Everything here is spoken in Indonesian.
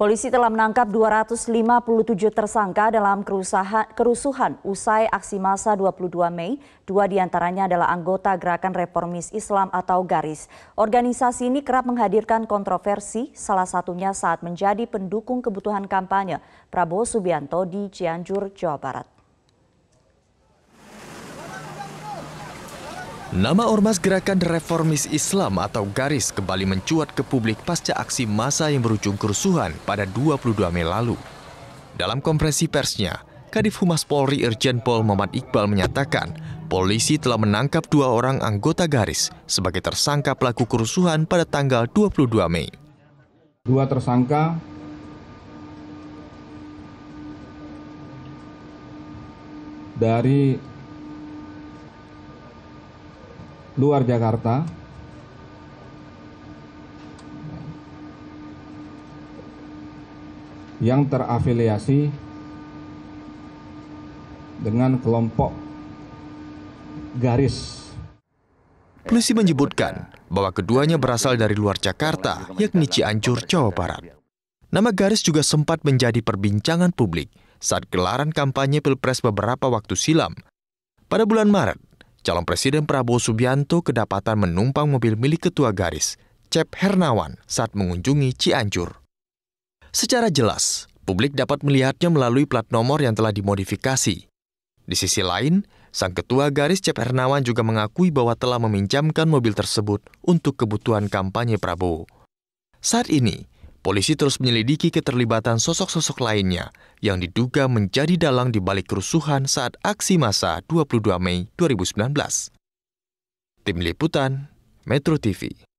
Polisi telah menangkap 257 tersangka dalam kerusuhan usai aksi massa 22 Mei. Dua diantaranya adalah anggota Gerakan Reformis Islam atau GARIS. Organisasi ini kerap menghadirkan kontroversi, salah satunya saat menjadi pendukung kebutuhan kampanye Prabowo Subianto di Cianjur, Jawa Barat. Nama Ormas Gerakan Reformis Islam atau GARIS kembali mencuat ke publik pasca aksi massa yang berujung kerusuhan pada 22 Mei lalu. Dalam kompresi persnya, Kadif Humas Polri Irjen Pol Muhammad Iqbal menyatakan, polisi telah menangkap dua orang anggota GARIS sebagai tersangka pelaku kerusuhan pada tanggal 22 Mei. Dua tersangka dari luar Jakarta yang terafiliasi dengan kelompok garis. Polisi menyebutkan bahwa keduanya berasal dari luar Jakarta, yakni Cianjur, Jawa Barat. Nama garis juga sempat menjadi perbincangan publik saat gelaran kampanye Pilpres beberapa waktu silam. Pada bulan Maret, calon presiden Prabowo Subianto kedapatan menumpang mobil milik ketua garis, Cep Hernawan, saat mengunjungi Cianjur. Secara jelas, publik dapat melihatnya melalui plat nomor yang telah dimodifikasi. Di sisi lain, sang ketua garis Cep Hernawan juga mengakui bahwa telah meminjamkan mobil tersebut untuk kebutuhan kampanye Prabowo. Saat ini, Polisi terus menyelidiki keterlibatan sosok-sosok lainnya yang diduga menjadi dalang di balik kerusuhan saat aksi massa 22 Mei 2019. Tim Liputan, Metro TV